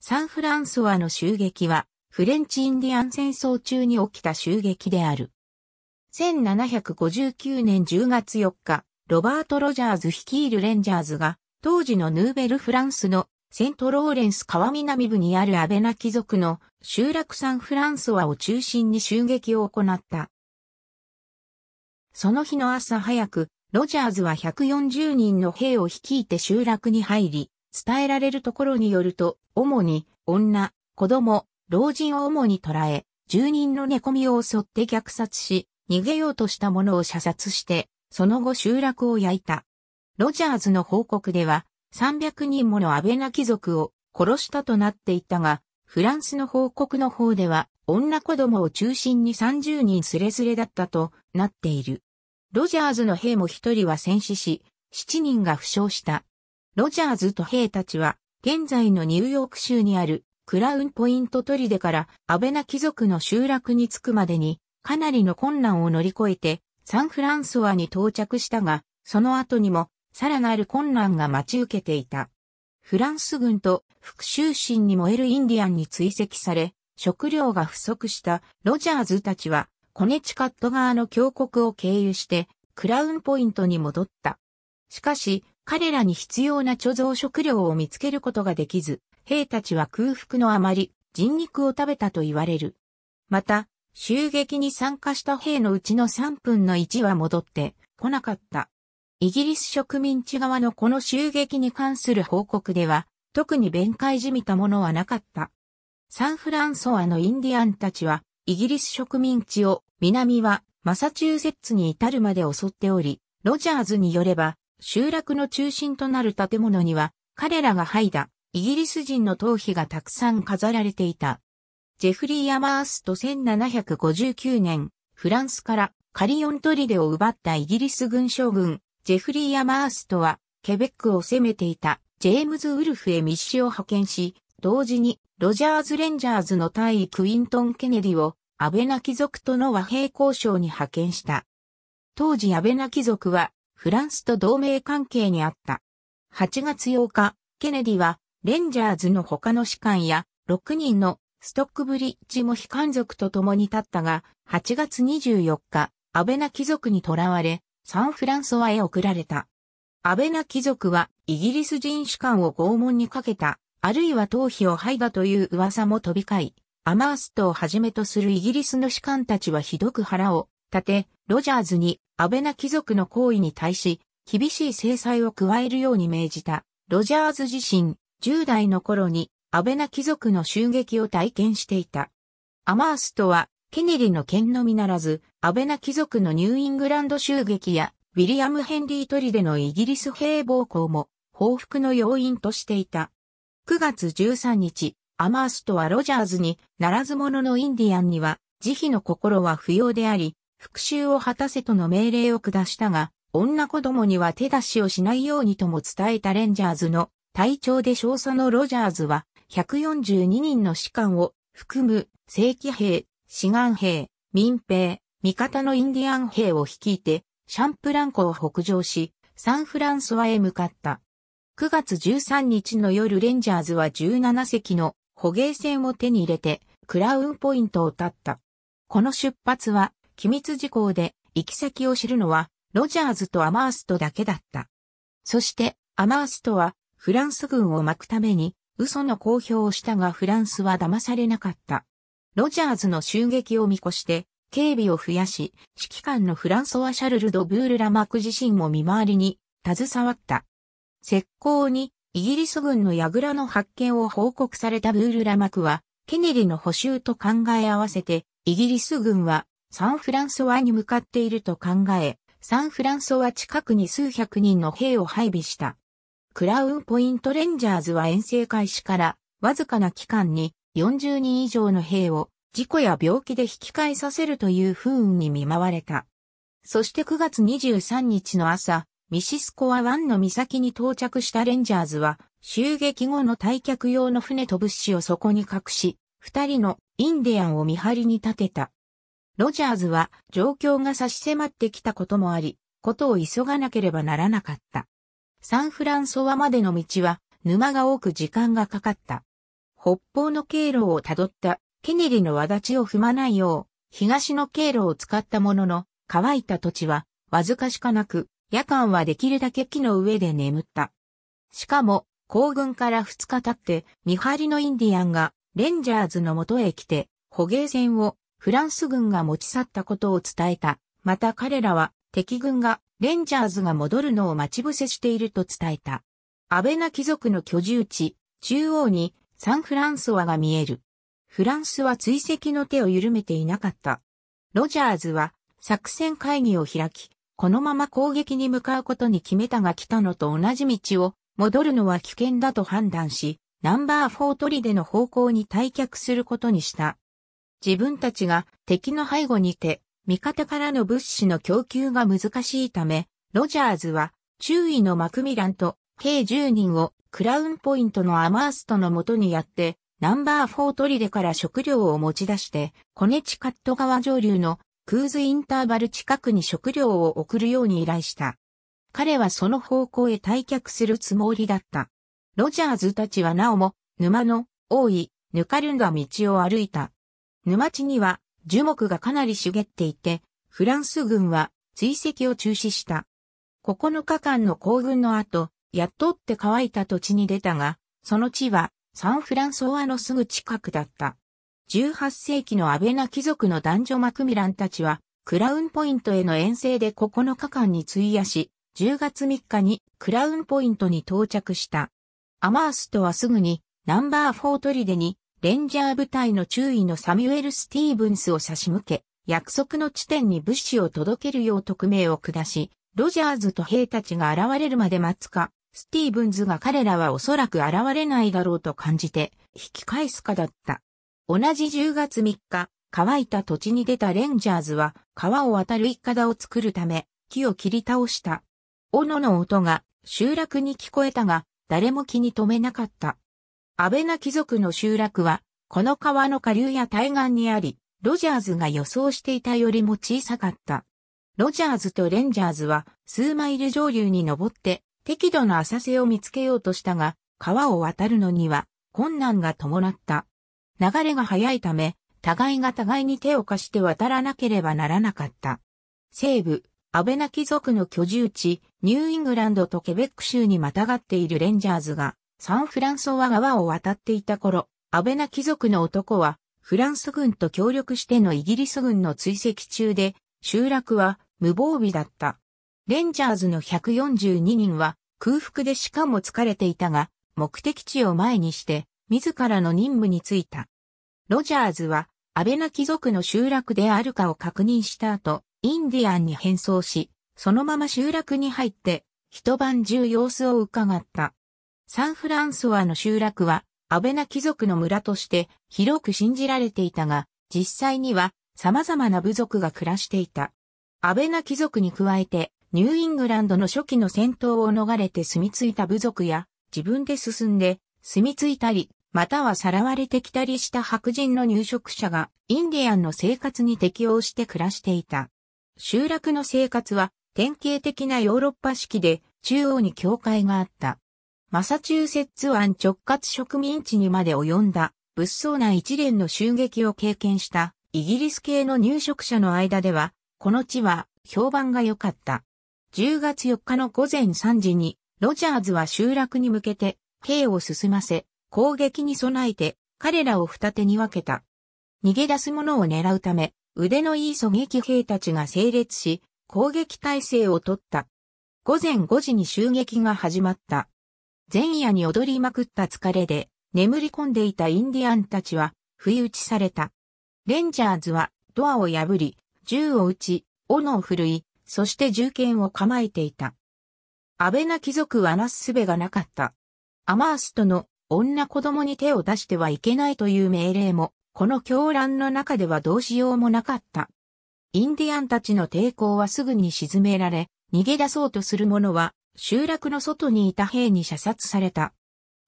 サンフランソワの襲撃は、フレンチインディアン戦争中に起きた襲撃である。1759年10月4日、ロバート・ロジャーズ率いるレンジャーズが、当時のヌーベル・フランスのセント・ローレンス川南部にあるアベナ貴族の集落サン・フランソワを中心に襲撃を行った。その日の朝早く、ロジャーズは140人の兵を率いて集落に入り、伝えられるところによると、主に女、子供、老人を主に捕らえ、住人の寝込みを襲って虐殺し、逃げようとした者を射殺して、その後集落を焼いた。ロジャーズの報告では、300人もの安倍な貴族を殺したとなっていたが、フランスの報告の方では、女子供を中心に30人すれすれだったとなっている。ロジャーズの兵も1人は戦死し、7人が負傷した。ロジャーズと兵たちは、現在のニューヨーク州にあるクラウンポイントトリデからアベナ貴族の集落に着くまでに、かなりの困難を乗り越えて、サンフランソワに到着したが、その後にも、さらなる困難が待ち受けていた。フランス軍と復讐心に燃えるインディアンに追跡され、食料が不足したロジャーズたちは、コネチカット側の峡谷を経由して、クラウンポイントに戻った。しかし、彼らに必要な貯蔵食料を見つけることができず、兵たちは空腹のあまり人肉を食べたと言われる。また、襲撃に参加した兵のうちの3分の1は戻って来なかった。イギリス植民地側のこの襲撃に関する報告では、特に弁解じみたものはなかった。サンフランソアのインディアンたちは、イギリス植民地を南はマサチューセッツに至るまで襲っており、ロジャーズによれば、集落の中心となる建物には、彼らが剥いだイギリス人の頭皮がたくさん飾られていた。ジェフリー・アマースト1759年、フランスからカリオントリデを奪ったイギリス軍将軍、ジェフリー・アマーストは、ケベックを攻めていたジェームズ・ウルフへ密使を派遣し、同時にロジャーズ・レンジャーズの大尉クイントン・ケネディを安倍ナ貴族との和平交渉に派遣した。当時安倍ナ貴族はフランスと同盟関係にあった。8月8日、ケネディは、レンジャーズの他の士官や、6人のストックブリッジも非官族と共に立ったが、8月24日、アベナ貴族に囚われ、サンフランソワへ送られた。アベナ貴族は、イギリス人士官を拷問にかけた、あるいは頭皮を剥いだという噂も飛び交い、アマーストをはじめとするイギリスの士官たちはひどく腹を立て、ロジャーズに安倍な貴族の行為に対し、厳しい制裁を加えるように命じた。ロジャーズ自身、10代の頃に安倍な貴族の襲撃を体験していた。アマースとは、ケネリの剣のみならず、安倍な貴族のニューイングランド襲撃や、ウィリアム・ヘンリー・トリデのイギリス兵暴行も、報復の要因としていた。9月13日、アマースとはロジャーズに、ならず者のインディアンには、慈悲の心は不要であり、復讐を果たせとの命令を下したが、女子供には手出しをしないようにとも伝えたレンジャーズの隊長で少佐のロジャーズは、142人の士官を含む正規兵、志願兵、民兵、味方のインディアン兵を率いて、シャンプランコを北上し、サンフランソワへ向かった。9月13日の夜レンジャーズは17隻の捕鯨船を手に入れて、クラウンポイントを立った。この出発は機密事項で行き先を知るのはロジャーズとアマーストだけだった。そしてアマーストはフランス軍を巻くために嘘の公表をしたがフランスは騙されなかった。ロジャーズの襲撃を見越して警備を増やし、指揮官のフランソワ・シャルル・ド・ブール・ラマク自身も見回りに携わった。石膏にイギリス軍の櫓の発見を報告されたブール・ラマクは、ケネディの補修と考え合わせて、イギリス軍はサンフランソワに向かっていると考え、サンフランソワ近くに数百人の兵を配備した。クラウンポイントレンジャーズは遠征開始からわずかな期間に40人以上の兵を事故や病気で引き返させるという不運に見舞われた。そして9月23日の朝、ミシスコア湾の岬に到着したレンジャーズは、襲撃後の退却用の船と物資をそこに隠し、二人のインディアンを見張りに立てた。ロジャーズは状況が差し迫ってきたこともあり、ことを急がなければならなかった。サンフランソワまでの道は沼が多く時間がかかった。北方の経路をたどったケネリの輪立ちを踏まないよう、東の経路を使ったものの、乾いた土地はわずかしかなく、夜間はできるだけ木の上で眠った。しかも、行軍から2日経って、見張りのインディアンが、レンジャーズの元へ来て、捕鯨船をフランス軍が持ち去ったことを伝えた。また彼らは敵軍がレンジャーズが戻るのを待ち伏せしていると伝えた。アベナ貴族の居住地、中央にサンフランスワが見える。フランスは追跡の手を緩めていなかった。ロジャーズは作戦会議を開き、このまま攻撃に向かうことに決めたが来たのと同じ道を戻るのは危険だと判断し、ナンバー4トリでの方向に退却することにした。自分たちが敵の背後にて、味方からの物資の供給が難しいため、ロジャーズは、中尉のマクミランと計10人をクラウンポイントのアマーストのもとにやって、ナンバー4トリレから食料を持ち出して、コネチカット川上流のクーズインターバル近くに食料を送るように依頼した。彼はその方向へ退却するつもりだった。ロジャーズたちはなおも、沼の、多い、ぬかるんだ道を歩いた。沼地には樹木がかなり茂っていて、フランス軍は追跡を中止した。9日間の行軍の後、やっとって乾いた土地に出たが、その地はサンフランソワのすぐ近くだった。18世紀のアベナ貴族の男女マクミランたちは、クラウンポイントへの遠征で9日間に費やし、10月3日にクラウンポイントに到着した。アマーストはすぐにナンバー4砦にレンジャー部隊の注意のサミュエル・スティーブンスを差し向け、約束の地点に物資を届けるよう特命を下し、ロジャーズと兵たちが現れるまで待つか、スティーブンズが彼らはおそらく現れないだろうと感じて、引き返すかだった。同じ10月3日、乾いた土地に出たレンジャーズは、川を渡る一家だを作るため、木を切り倒した。斧の音が集落に聞こえたが、誰も気に留めなかった。アベナ貴族の集落は、この川の下流や対岸にあり、ロジャーズが予想していたよりも小さかった。ロジャーズとレンジャーズは数マイル上流に登って適度な浅瀬を見つけようとしたが、川を渡るのには困難が伴った。流れが速いため、互いが互いに手を貸して渡らなければならなかった。西部、アベナ貴族の居住地、ニューイングランドとケベック州にまたがっているレンジャーズが、サンフランソワ川を渡っていた頃、アベナ貴族の男は、フランス軍と協力してのイギリス軍の追跡中で、集落は無防備だった。レンジャーズの142人は空腹でしかも疲れていたが、目的地を前にして、自らの任務に就いた。ロジャーズは、アベナ貴族の集落であるかを確認した後、インディアンに変装し、そのまま集落に入って、一晩中様子を伺った。サンフランソワの集落は、アベナ貴族の村として広く信じられていたが、実際には様々な部族が暮らしていた。アベナ貴族に加えて、ニューイングランドの初期の戦闘を逃れて住み着いた部族や、自分で進んで住み着いたり、またはさらわれてきたりした白人の入植者がインディアンの生活に適応して暮らしていた。集落の生活は典型的なヨーロッパ式で中央に教会があった。マサチューセッツ湾直轄植民地にまで及んだ物騒な一連の襲撃を経験したイギリス系の入植者の間では、この地は評判が良かった。10月4日の午前3時に、ロジャーズは集落に向けて兵を進ませ、攻撃に備えて彼らを二手に分けた。逃げ出す者を狙うため、腕のいい狙撃兵たちが整列し、攻撃態勢を取った。午前5時に襲撃が始まった。前夜に踊りまくった疲れで、眠り込んでいたインディアンたちは、不意打ちされた。レンジャーズは、ドアを破り、銃を撃ち、斧を振るい、そして銃剣を構えていた。安倍な貴族はなすすべがなかった。アマーストの女子供に手を出してはいけないという命令も、この狂乱の中ではどうしようもなかった。インディアンたちの抵抗はすぐに沈められ、逃げ出そうとする者は集落の外にいた兵に射殺された。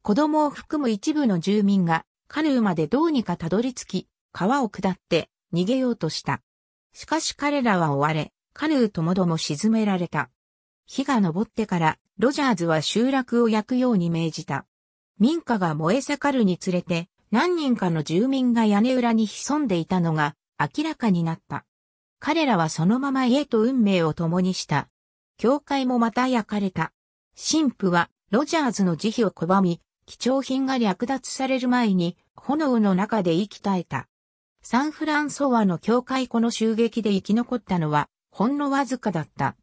子供を含む一部の住民が、カヌーまでどうにかたどり着き、川を下って逃げようとした。しかし彼らは追われ、カヌーともども沈められた。火が昇ってから、ロジャーズは集落を焼くように命じた。民家が燃え盛るにつれて、何人かの住民が屋根裏に潜んでいたのが明らかになった。彼らはそのまま家と運命を共にした教会もまた焼かれた。神父は、ロジャーズの慈悲を拒み、貴重品が略奪される前に、炎の中で息絶えた。サンフランソワの教会この襲撃で生き残ったのは、ほんのわずかだった。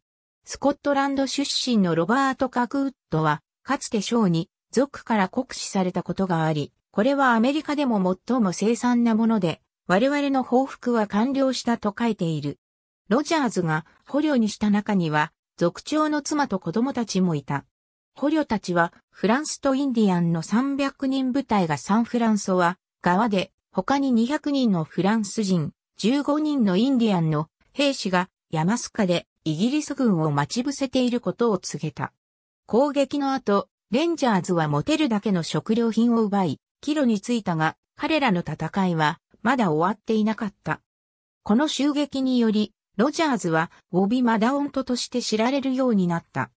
スコットランド出身のロバート・カクウッドは、かつて賞に、族から酷使されたことがあり、これはアメリカでも最も凄惨なもので、我々の報復は完了したと書いている。ロジャーズが捕虜にした中には、族長の妻と子供たちもいた。捕虜たちはフランスとインディアンの300人部隊がサンフランソワ側で他に200人のフランス人、15人のインディアンの兵士がヤマスカでイギリス軍を待ち伏せていることを告げた。攻撃の後、レンジャーズは持てるだけの食料品を奪い、帰路に着いたが、彼らの戦いはまだ終わっていなかった。この襲撃により、ロジャーズは、ウォビ・マダオントとして知られるようになった。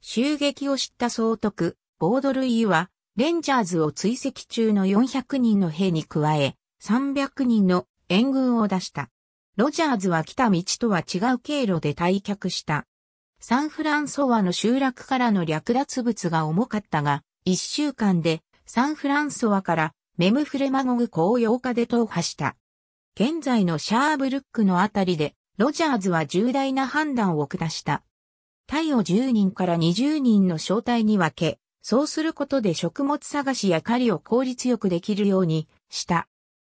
襲撃を知った総督、ボードルイは、レンジャーズを追跡中の400人の兵に加え、300人の援軍を出した。ロジャーズは来た道とは違う経路で退却した。サンフランソワの集落からの略奪物が重かったが、一週間でサンフランソワからメムフレマゴグ公用化で踏破した。現在のシャーブルックのあたりでロジャーズは重大な判断を下した。隊を10人から20人の小隊に分け、そうすることで食物探しや狩りを効率よくできるようにした。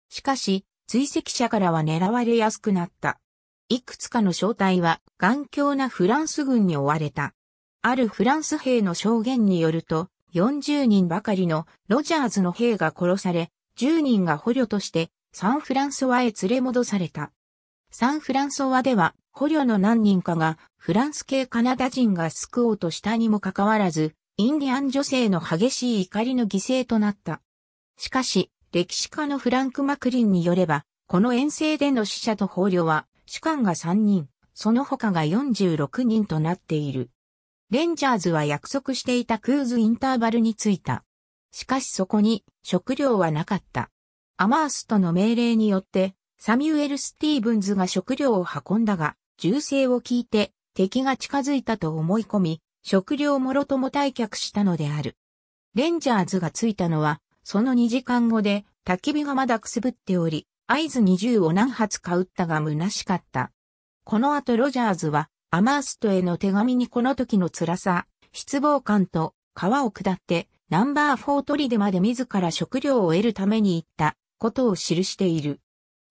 しかし、追跡者からは狙われやすくなった。いくつかの小隊は頑強なフランス軍に追われた。あるフランス兵の証言によると、40人ばかりのロジャーズの兵が殺され、10人が捕虜としてサンフランスワへ連れ戻された。サンフランソワでは、捕虜の何人かが、フランス系カナダ人が救おうとしたにもかかわらず、インディアン女性の激しい怒りの犠牲となった。しかし、歴史家のフランク・マクリンによれば、この遠征での死者と捕虜は、主官が3人、その他が46人となっている。レンジャーズは約束していたクーズインターバルに着いた。しかしそこに食料はなかった。アマーストの命令によってサミュエル・スティーブンズが食料を運んだが、銃声を聞いて敵が近づいたと思い込み、食料もろとも退却したのである。レンジャーズが着いたのは、その2時間後で、焚き火がまだくすぶっており、合図に銃を何発か撃ったが虚しかった。この後ロジャーズは、アマーストへの手紙にこの時の辛さ、失望感と、川を下って、ナンバー4砦まで自ら食料を得るために行った、ことを記している。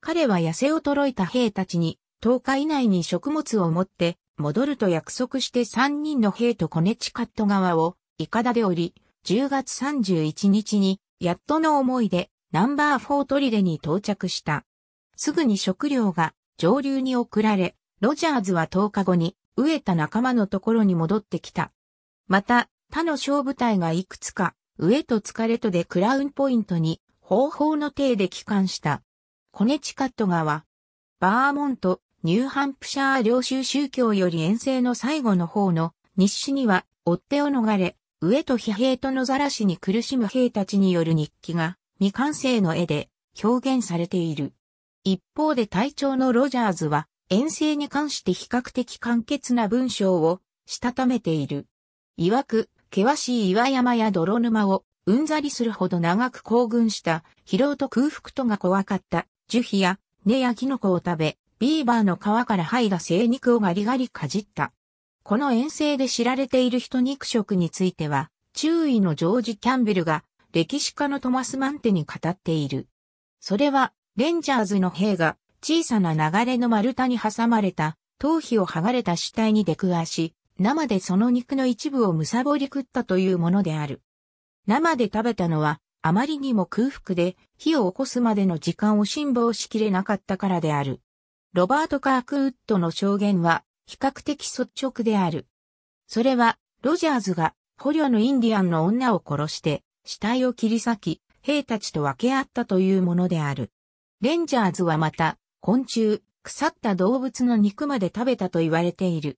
彼は痩せ衰えた兵たちに、10日以内に食物を持って戻ると約束して3人の兵とコネチカット側をイカダで降り、10月31日にやっとの思いでナンバー4トリレに到着した。すぐに食料が上流に送られ、ロジャーズは10日後に飢えた仲間のところに戻ってきた。また、他の小部隊がいくつか、飢えと疲れとでクラウンポイントに、方法の体で帰還した。コネチカット川。バーモント、ニューハンプシャー領収宗教より遠征の最後の方の日誌には追手を逃れ、上と疲弊と野ざらしに苦しむ兵たちによる日記が未完成の絵で表現されている。一方で隊長のロジャーズは遠征に関して比較的簡潔な文章をしたためている。曰く、険しい岩山や泥沼をうんざりするほど長く行軍した疲労と空腹とが怖かった樹皮や根やキノコを食べ、ビーバーの皮から剥いだ生肉をガリガリかじった。この遠征で知られている人肉食については、注意のジョージ・キャンベルが歴史家のトマス・マンテに語っている。それは、レンジャーズの兵が小さな流れの丸太に挟まれた、頭皮を剥がれた死体に出くわし、生でその肉の一部をむさぼり食ったというものである。生で食べたのは、あまりにも空腹で火を起こすまでの時間を辛抱しきれなかったからである。ロバート・カークウッドの証言は比較的率直である。それは、ロジャーズが捕虜のインディアンの女を殺して死体を切り裂き、兵たちと分け合ったというものである。レンジャーズはまた、昆虫、腐った動物の肉まで食べたと言われている。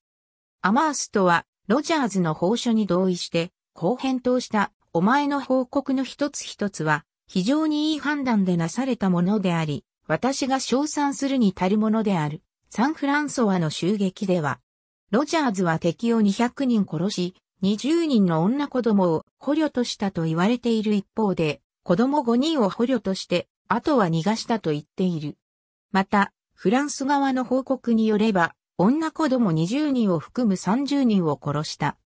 アマースとは、ロジャーズの報書に同意して、こう返答したお前の報告の一つ一つは、非常にいい判断でなされたものであり、私が称賛するに足るものである。サンフランソワの襲撃では、ロジャーズは敵を200人殺し、20人の女子供を捕虜としたと言われている一方で、子供5人を捕虜として、あとは逃がしたと言っている。また、フランス側の報告によれば、女子供20人を含む30人を殺した。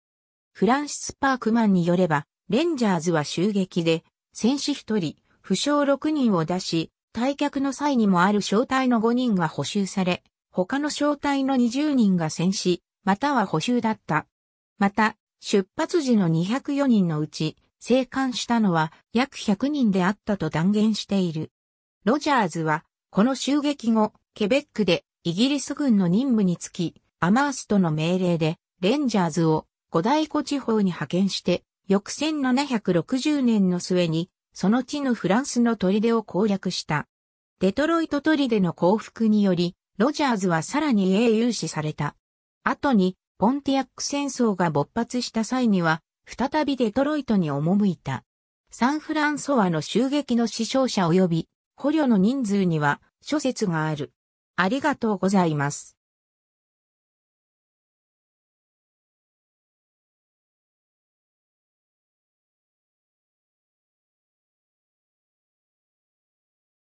フランシス・パークマンによれば、レンジャーズは襲撃で、戦士1人、負傷6人を出し、退却の際にもある小隊の5人が補修され、他の小隊の20人が戦死、または補修だった。また、出発時の204人のうち、生還したのは約100人であったと断言している。ロジャーズは、この襲撃後、ケベックでイギリス軍の任務につき、アマーストの命令で、レンジャーズを五大湖地方に派遣して、翌1760年の末に、その地のフランスの砦を攻略した。デトロイト砦の降伏により、ロジャーズはさらに英雄視された。後に、ポンティアック戦争が勃発した際には、再びデトロイトに赴いた。サンフランソワの襲撃の死傷者及び、捕虜の人数には諸説がある。ありがとうございます。